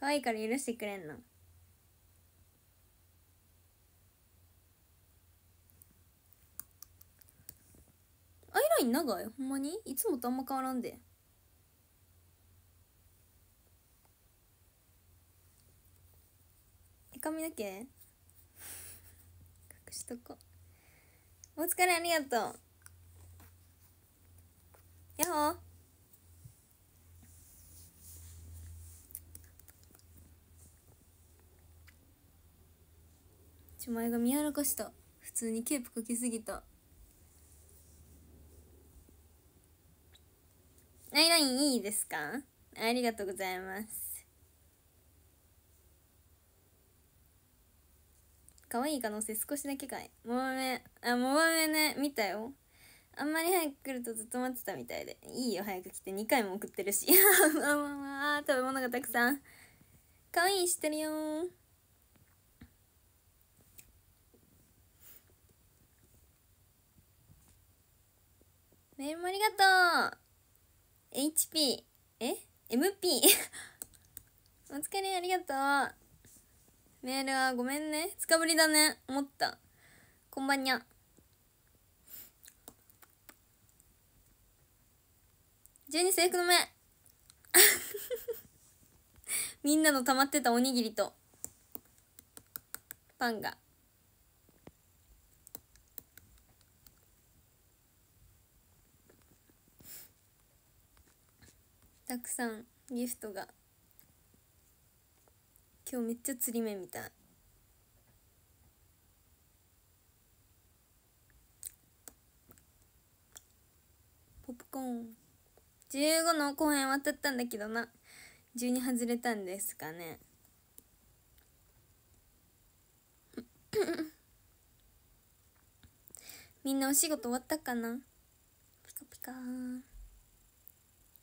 可愛いから許してくれんのアイライン長いほんまにいつもとあんま変わらんでえ髪の毛 隠しとこお疲れありがとうやっほー前マが見やらかした普通にケープかけすぎたアイラインいいですかありがとうございます可愛い可能性少しだけかいもまめあもまめね見たよあんまり早く来るとずっと待ってたみたいでいいよ早く来て2回も送ってるし ああ食べ物がたくさん可愛いしてるよメールもありがとう !HP! え ?MP! お疲れありがとうメールはごめんね。つかぶりだね。思った。こんばんにゃ。12制服の目 みんなの溜まってたおにぎりとパンが。たくさんギフトが今日めっちゃ釣り目みたいポップコーン15の公演渡ったんだけどな12外れたんですかね みんなお仕事終わったかなピカピカ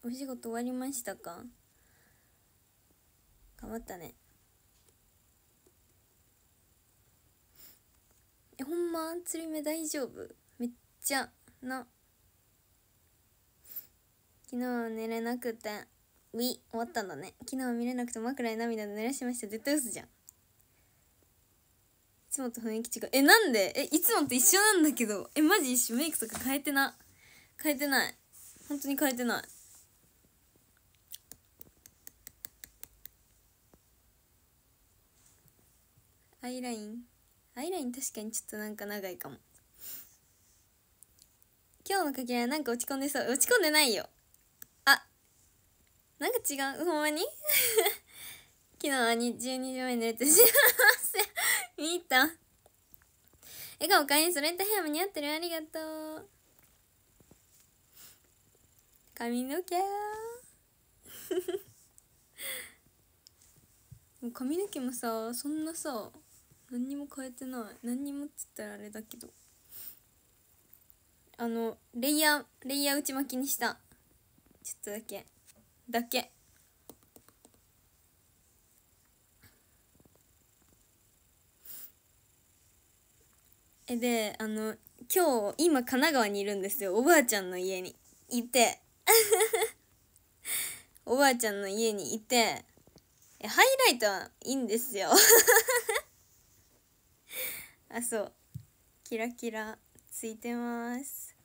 お仕事終わりましたか頑張ったねえほんま釣り目大丈夫めっちゃな昨日寝れなくてウィ終わったんだね昨日は見れなくて枕に涙で濡らしました絶対嘘じゃんいつもと雰囲気違うえなんでえいつもと一緒なんだけどえマジ一緒メイクとか変えてな変えてない本当に変えてないアイラインアイライン確かにちょっとなんか長いかも今日のかけらなんか落ち込んでそう落ち込んでないよあなんか違うほんまに 昨日は12時前に寝て幸せ見た笑顔かえそれとヘアもに合ってるありがとう髪の毛髪の毛もさそんなさ何にも変えてない何にもっったらあれだけどあのレイヤーレイヤー内巻きにしたちょっとだけだけえであの今日今神奈川にいるんですよおばあちゃんの家にいておばあちゃんの家にいてハイライトはいいんですよ あそうキラキラついてます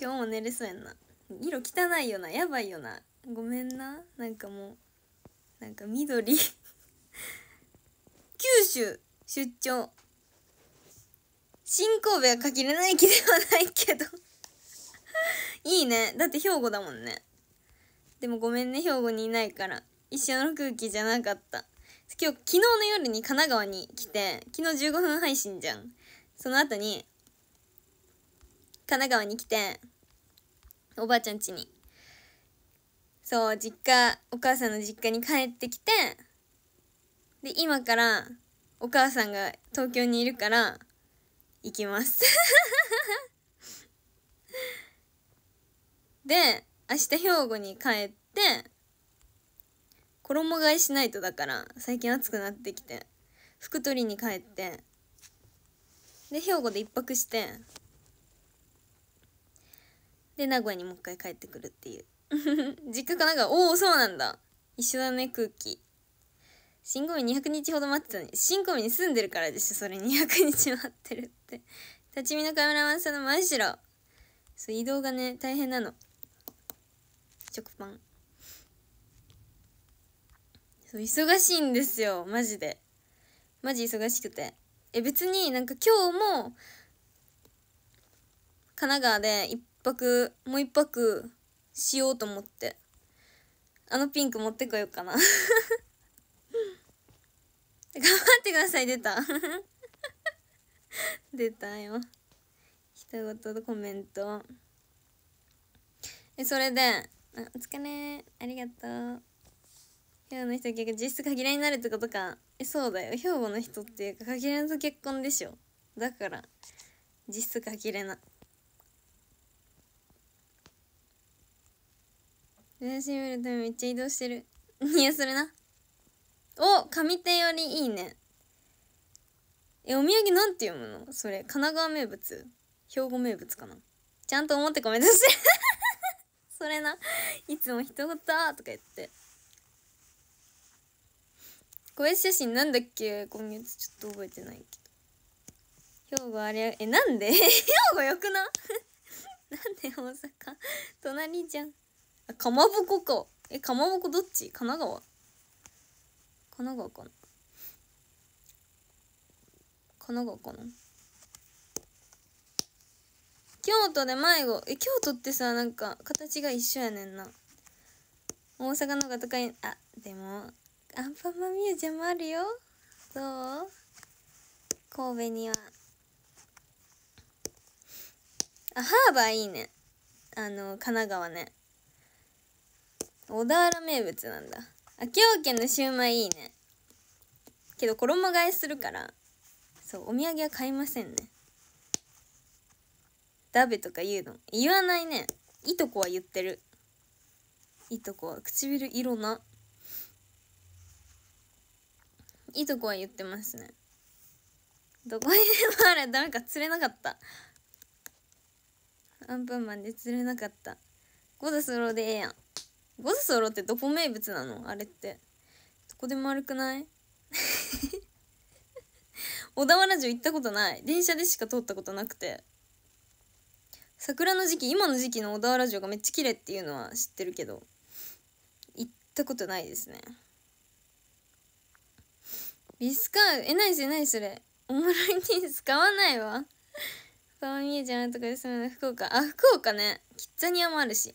今日も寝れそうやんな色汚いよなやばいよなごめんななんかもうなんか緑九州出張新神戸は限らない気ではないけどいいねだって兵庫だもんねでもごめんね兵庫にいないから一緒の空気じゃなかった今日、昨日の夜に神奈川に来て、昨日15分配信じゃん。その後に、神奈川に来て、おばあちゃん家に。そう、実家、お母さんの実家に帰ってきて、で、今から、お母さんが東京にいるから、行きます で、明日兵庫に帰って、衣替えしないとだから最近暑くなってきて服取りに帰ってで兵庫で1泊してで名古屋にもう一回帰ってくるっていう 実家かなんかおおそうなんだ一緒だね空気新コミ200日ほど待ってたのに新コミに住んでるからでしょそれ200日待ってるって立ち見のカメラマンさんの真後ろそう移動がね大変なの食パンそう忙しいんですよマジでマジ忙しくてえ別になんか今日も神奈川で一泊もう一泊しようと思ってあのピンク持ってこようかな 頑張ってください出た 出たよ一言とコメントえそれで「お疲れありがとう」兵庫の人結実質限らになるってことかえそうだよ兵庫の人っていうか限らず結婚でしょだから実質限らな写真見るためめっちゃ移動してる いやするなお上手よりいいねえお土産なんて読むのそれ神奈川名物兵庫名物かなちゃんと思ってコメントして それないつも一言とか言って小林写真なんだっけ今月ちょっと覚えてないけど。兵庫あれ、え、なんで 兵庫よくな なんで大阪隣じゃん。あ、かまぼこか。え、かまぼこどっち神奈川神奈川かな神奈川かな京都で迷子。え、京都ってさ、なんか形が一緒やねんな。大阪の方が高い。あ、でも、アンパンマミュージアムあるよどう神戸にはあハーバーいいねあの神奈川ね小田原名物なんだ秋王家のシューマイいいねけど衣替えするからそうお土産は買いませんねダベとか言うの言わないねいとこは言ってるいとこは唇色ないいとこは言ってますねどこにでもあれダメか釣れなかったアンパンマンで釣れなかったゴザソロでええやんゴザソロってどこ名物なのあれってどこでも悪くない 小田原城行ったことない電車でしか通ったことなくて桜の時期今の時期の小田原城がめっちゃ綺麗っていうのは知ってるけど行ったことないですねビスカっえ何それ何それおもろいニー買わないわ顔見えちゃうとかで住むの福岡あ福岡ねキッザニアもあるし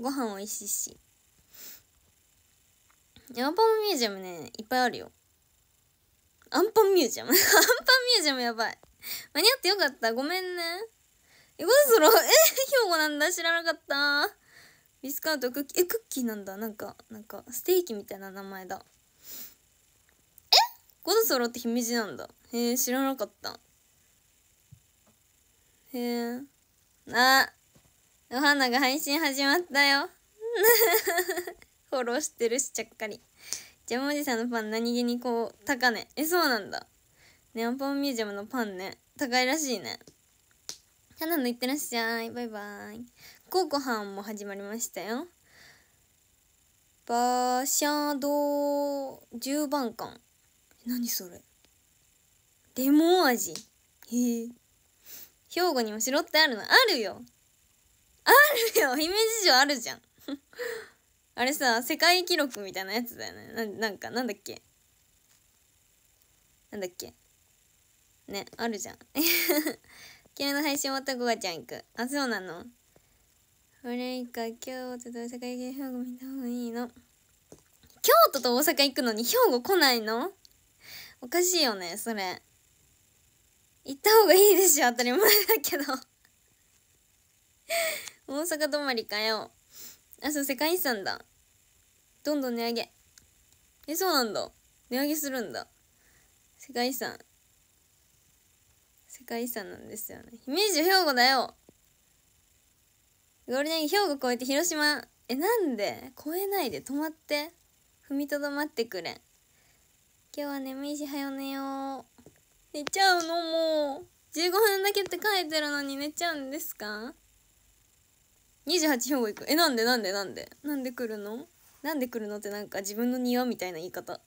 ご飯美味しいしアンパンミュージアムねいっぱいあるよアンパンミュージアムアンパンミュージアムやばい間に合ってよかったごめんねえごそろ え兵庫なんだ知らなかったビスカートクッキーえクッキーなんだなんかなんかステーキみたいな名前だ5つ揃って姫路なんだ。へえ、知らなかった。へえ。あ、お花が配信始まったよ。フォローしてるし、ちゃっかり。ジャムおじさんのパン何気にこう、高値。え、そうなんだ。ね、アンパンミュージアムのパンね。高いらしいね。ただのいってらっしゃい。バイバイ。ごハンも始まりましたよ。バーシャドー10番館。何それレモン味へえ兵庫にも城ってあるのあるよあるよ姫路城あるじゃん あれさ世界記録みたいなやつだよねななんかなんだっけなんだっけねあるじゃん昨日の配信終わった子がちゃん行くあそうなのこれ以下京都と大阪行兵庫見た方がいいの京都と大阪行くのに兵庫来ないのおかしいよね、それ。行った方がいいでしょ、当たり前だけど大阪泊まりかよ。あ、そう、世界遺産だ。どんどん値上げ。え、そうなんだ。値上げするんだ。世界遺産。世界遺産なんですよね。姫路兵庫だよ。ゴールデン兵庫越えて広島。え、なんで越えないで止まって。踏みとどまってくれ。今日は眠いし早寝よう寝ちゃうのもう15分だけって書いてるのに寝ちゃうんですか28兵庫行くえなんでなんでなんでなんで来るのなんで来るのってなんか自分の庭みたいな言い方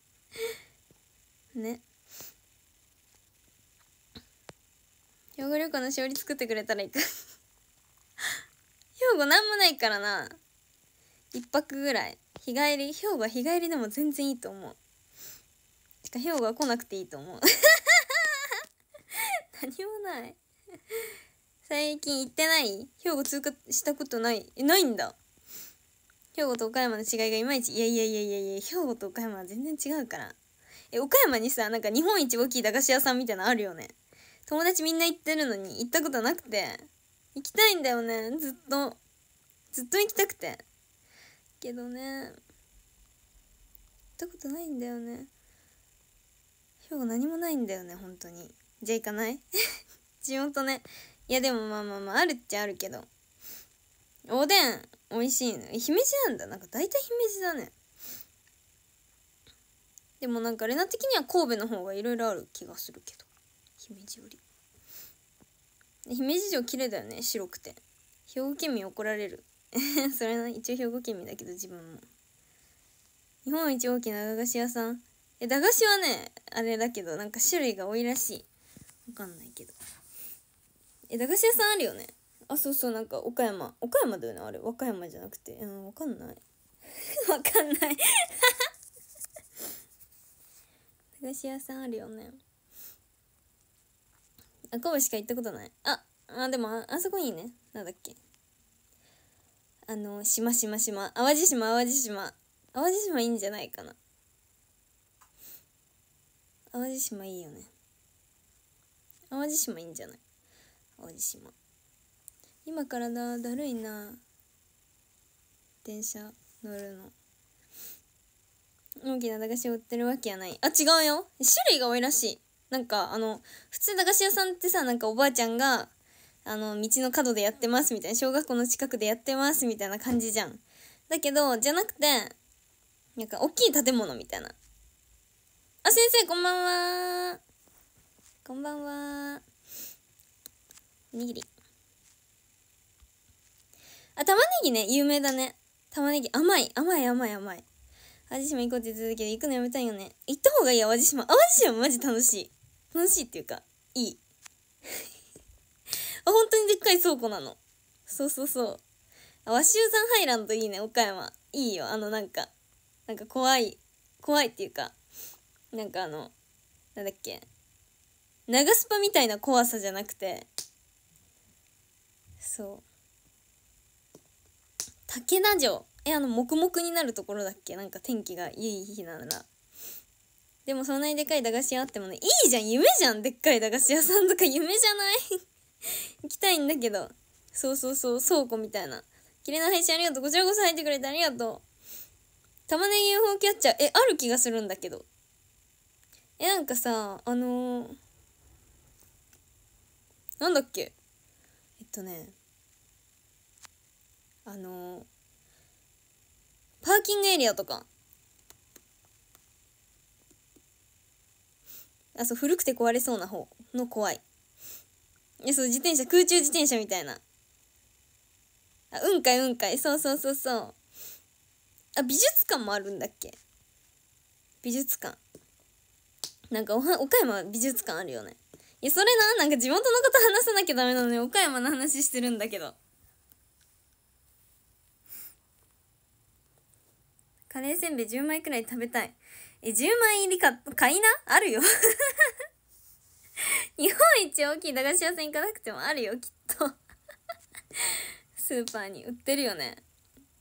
ね兵庫旅行のしおり作ってくれたら行く兵庫なんもないからな一泊ぐらい日帰り兵庫日帰りでも全然いいと思うしか兵庫は来なくていいと思う 何もない最近行ってない兵庫通過したことないえないんだ兵庫と岡山の違いがいまいちいやいやいやいやいや兵庫と岡山は全然違うからえ岡山にさなんか日本一大きい駄菓子屋さんみたいなのあるよね友達みんな行ってるのに行ったことなくて行きたいんだよねずっとずっと行きたくてけどね行ったことないんだよね兵庫何もないんだよね本当にじゃあ行かない 地元ねいやでもまあまあまああるっちゃあるけどおでん美味しいの姫路なんだなんか大体姫路だねでもなんかレナ的には神戸の方がいろいろある気がするけど姫路より姫路城綺麗だよね白くて兵庫県民怒られる それの一応兵庫県民だけど自分も日本一大きな駄菓子屋さんえ駄菓子はねあれだけどなんか種類が多いらしい分かんないけどえ駄菓子屋さんあるよねあそうそうなんか岡山岡山だよねあれ和歌山じゃなくてうん分かんない分 かんない 駄菓子屋さんあるよね赤星しか行ったことないああでもああそこいいねなんだっけあの島島島淡路島淡路島淡路島いいんじゃないかな淡路島いいよね淡路島いいんじゃない淡路島今からだだるいな電車乗るの大きな駄菓子売ってるわけやないあ違うよ種類が多いらしいなんかあの普通駄菓子屋さんってさなんかおばあちゃんがあの、道の角でやってますみたいな、小学校の近くでやってますみたいな感じじゃん。だけど、じゃなくて、なんか、大きい建物みたいな。あ、先生、こんばんは。こんばんは。おにぎり。あ、玉ねぎね、有名だね。玉ねぎ、甘い、甘い、甘い、甘い。淡路島行こうって言ってたけど、行くのやめたいよね。行った方がいい、淡路島。淡路島マジ楽しい。楽しいっていうか、いい。本当にでっかい倉庫なの。そうそうそう。ワシューハイランドいいね、岡山。いいよ、あのなんか、なんか怖い、怖いっていうか、なんかあの、なんだっけ、長スパみたいな怖さじゃなくて、そう。竹田城。え、あの、黙々になるところだっけなんか天気がいい日なら。でもそんなにでかい駄菓子屋あってもね、いいじゃん夢じゃんでっかい駄菓子屋さんとか夢じゃない 行きたいんだけど。そうそうそう、倉庫みたいな。綺麗な配信ありがとう。こちらこそ入ってくれてありがとう。玉ねぎ UFO キャッチャー、え、ある気がするんだけど。え、なんかさ、あのー、なんだっけえっとね、あのー、パーキングエリアとか。あ、そう、古くて壊れそうな方の怖い。いや、そう、自転車、空中自転車みたいな。あ、うんかいうんかい。そうそうそうそう。あ、美術館もあるんだっけ美術館。なんか岡山美術館あるよね。いや、それな、なんか地元のこと話さなきゃダメなのに、岡山の話してるんだけど。カレーせんべい10枚くらい食べたい。え、10枚入りか、買いなあるよ 日本一大きい駄菓子屋さん行かなくてもあるよきっとスーパーに売ってるよね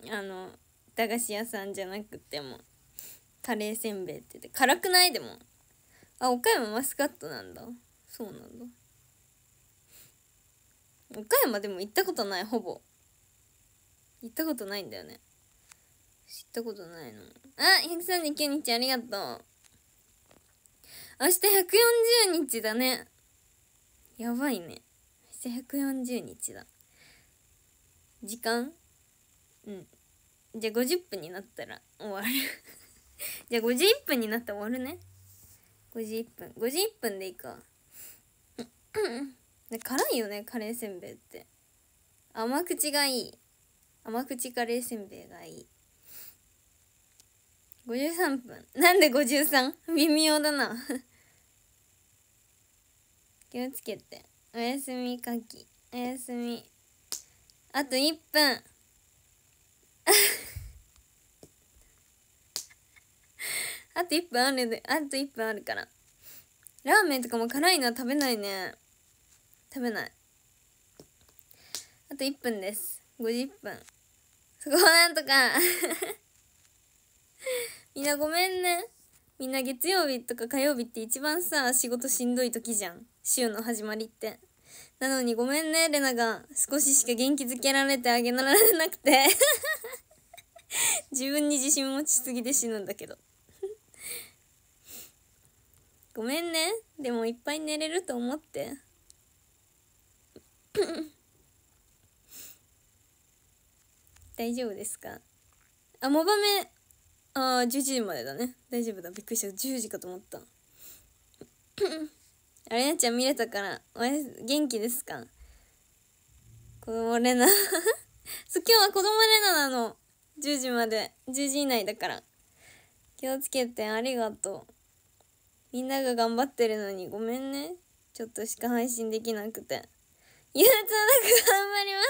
あの駄菓子屋さんじゃなくてもカレーせんべいって言って辛くないでもあ岡山マスカットなんだそうなんだ岡山でも行ったことないほぼ行ったことないんだよね知ったことないのあ139日ありがとう明日140日だね。やばいね。明日140日だ。時間うん。じゃあ50分になったら終わる じゃあ51分になったら終わるね。51分。51分でいいか。辛いよね、カレーせんべいって。甘口がいい。甘口カレーせんべいがいい。53分。なんで 53? 微妙だな気をつけておやすみかきおやすみあと1分 あと1分あるであと1分あるからラーメンとかも辛いのは食べないね食べないあと1分です50分そこなんとか みんなごめんねみんな月曜日とか火曜日って一番さ、仕事しんどい時じゃん。週の始まりって。なのにごめんね、レナが少ししか元気づけられてあげなられなくて 自分に自信持ちすぎで死ぬんだけど ごめんね。でもいっぱい寝れると思って。大丈夫ですかあ、モバメああ11時までだね大丈夫だびっくりした10時かと思った あれなちゃん見れたからお前元気ですか子供レナ そう今日は子供レナなの10時まで10時以内だから気をつけてありがとうみんなが頑張ってるのにごめんねちょっとしか配信できなくて憂鬱なく頑張りま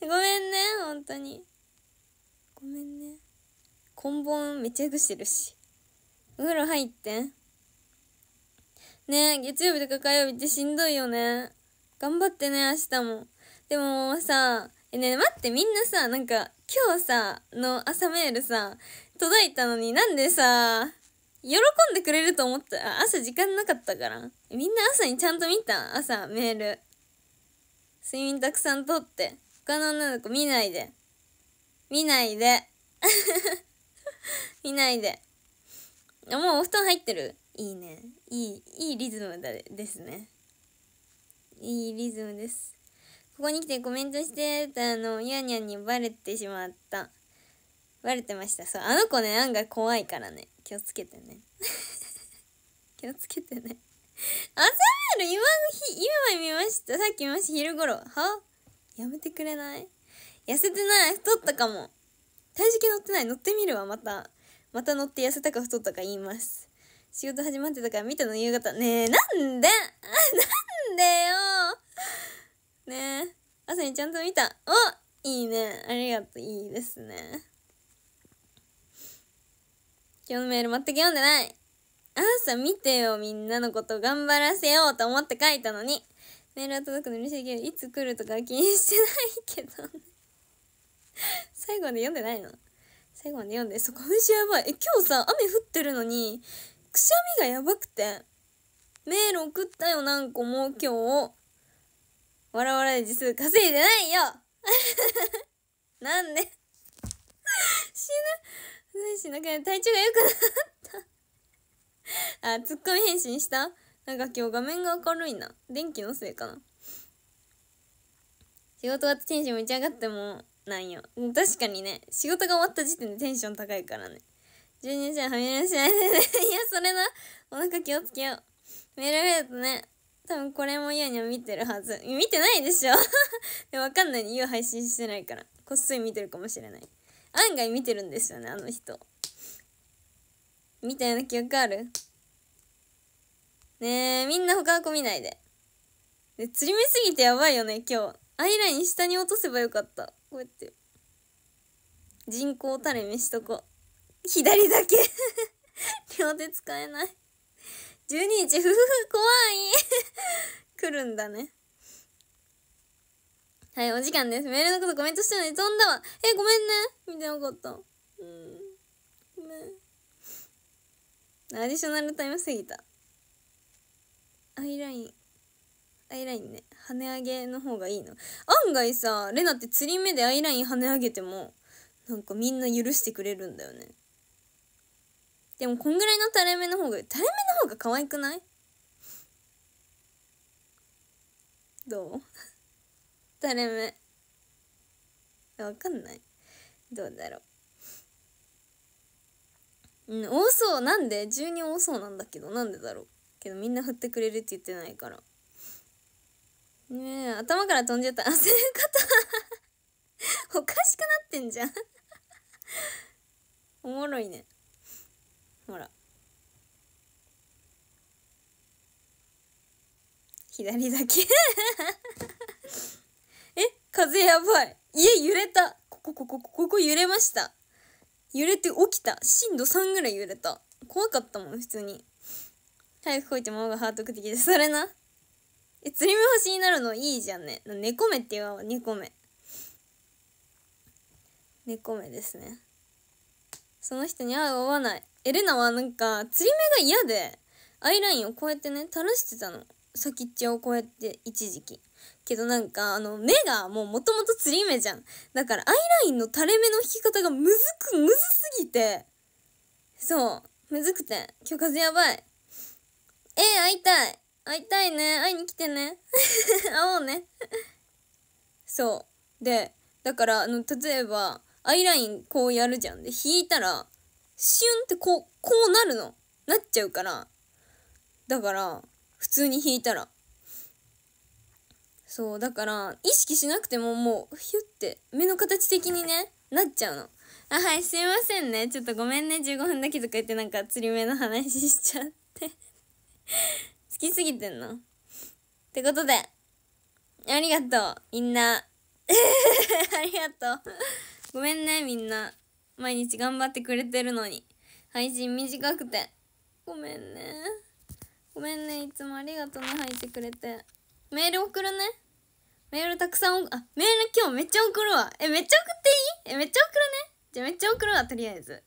すごめんね本当にごめんね根本めちゃくくしてるし。お風呂入ってね月曜日とか火曜日ってしんどいよね。頑張ってね、明日も。でもさ、えね待ってみんなさなんか今日さの朝メールさ届いたのになんでさ喜んでくれると思った朝時間なかったからみんな朝にちゃんと見た朝メール睡眠たくさんとって他の女の子見ないで見ないで 見ないで。もうお布団入ってるいいね。いい、いいリズムだですね。いいリズムです。ここに来てコメントしてたの、ニャニャにバレてしまった。バレてました。そう、あの子ね、案外怖いからね。気をつけてね。気をつけてね。朝メール今の日、今見ました。さっき見ました。昼頃。はやめてくれない痩せてない太ったかも。体重計乗ってない乗ってみるわまたまた乗って痩せたか太ったか言います仕事始まってたから見たの夕方ねえなんで なんでよねえ朝にちゃんと見たおいいねありがとういいですね今日のメール全く読んでない朝見てよみんなのこと頑張らせようと思って書いたのにメールは届くの嬉しいけどいつ来るとか気にしてないけどね 最後まで読んでないの最後まで読んでそこ今週やばいえ今日さ雨降ってるのにくしゃみがやばくてメール送ったよ何個も今日わらわらで時数稼いでないよ なんで 死ぬ死なくな体調が良くなったあツッコミ返信したなんか今日画面が明るいな電気のせいかな仕事終わってテンション打ち上がってもなんよ。確かにね、仕事が終わった時点でテンション高いからね。12時半はみ出しないで いや、それな。お腹気をつけよう。メールフとね。多分これもユウには見てるはず。見てないでしょ でわかんないで、ユウ配信してないから。こっそり見てるかもしれない。案外見てるんですよね、あの人。みたいな記憶あるねえ、みんな他の子見ないで。で、釣り目すぎてやばいよね、今日。アイライン下に落とせばよかった。こうやって人工垂れ飯しとこう左だけ 両手使えない12日ふふふ怖い 来るんだねはいお時間ですメールのことコメントしたのに飛んだわえごめんね見てなかったうんごめんアディショナルタイムすぎたアイラインアイラインね跳ね上げの方がいいの案外さレナって釣り目でアイライン跳ね上げてもなんかみんな許してくれるんだよねでもこんぐらいの垂れ目の方が垂れ目の方が可愛くないどう垂れ目わかんないどうだろううん多そうなんで12多そうなんだけどなんでだろうけどみんな振ってくれるって言ってないからねえ頭から飛んじゃったあそういうこと おかしくなってんじゃん おもろいねほら左だけ え風やばい家揺れたここここここ揺れました揺れて起きた震度3ぐらい揺れた怖かったもん普通に早く来いってもがハート的でそれなえ、釣り目星になるのいいじゃんね。猫目って言わんわ、猫目。猫目ですね。その人に合う合わない。エレナはなんか、釣り目が嫌で、アイラインをこうやってね、垂らしてたの。先っちょをこうやって一時期。けどなんか、あの、目がもうもともと釣り目じゃん。だからアイラインの垂れ目の引き方がむずく、むずすぎて。そう。むずくて。今日風やばい。えー、会いたい。会いたいね会いに来てね 会おうねそうでだからあの例えばアイラインこうやるじゃんで引いたらシュンってこうこうなるのなっちゃうからだから普通に引いたらそうだから意識しなくてももうヒュッて目の形的にねなっちゃうのあはいすいませんねちょっとごめんね15分だけとか言ってなんか釣り目の話しちゃってきすぎてんな。ってことで、ありがとう、みんな。ありがとう。ごめんね、みんな。毎日頑張ってくれてるのに。配信短くて。ごめんね。ごめんね、いつもありがとうね、入ってくれて。メール送るね。メールたくさん、あ、メール今日めっちゃ送るわ。え、めっちゃ送っていいえ、めっちゃ送るね。じゃあめっちゃ送るわ、とりあえず。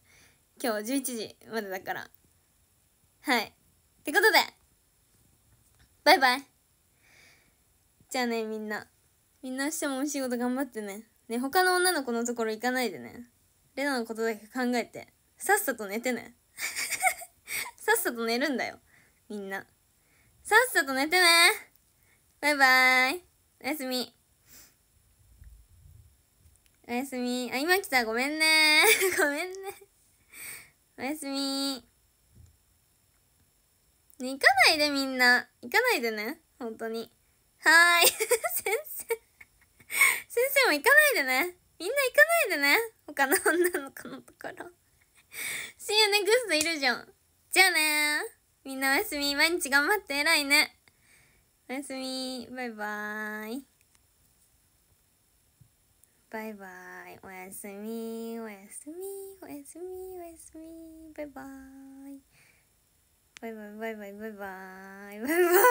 今日11時までだから。はい。ってことで、バイバイじゃあねみんなみんな明日もお仕事頑張ってねね他の女の子のところ行かないでねレナのことだけ考えてさっさと寝てね さっさと寝るんだよみんなさっさと寝てねバイバイおやすみおやすみあ今来たごめんね ごめんねおやすみ行かないでみんな。行かないでね。本当に。はーい。先生。先生も行かないでね。みんな行かないでね。他の女の子のところ。シー e y クス n いるじゃん。じゃあねみんなおやすみ。毎日頑張って偉いね。おやすみ。バイバーイ。バイバイ。おやすみ。おやすみ。おやすみ。おやすみ。バイバーイ。バイバイバイバイバイバイバイ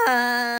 バイ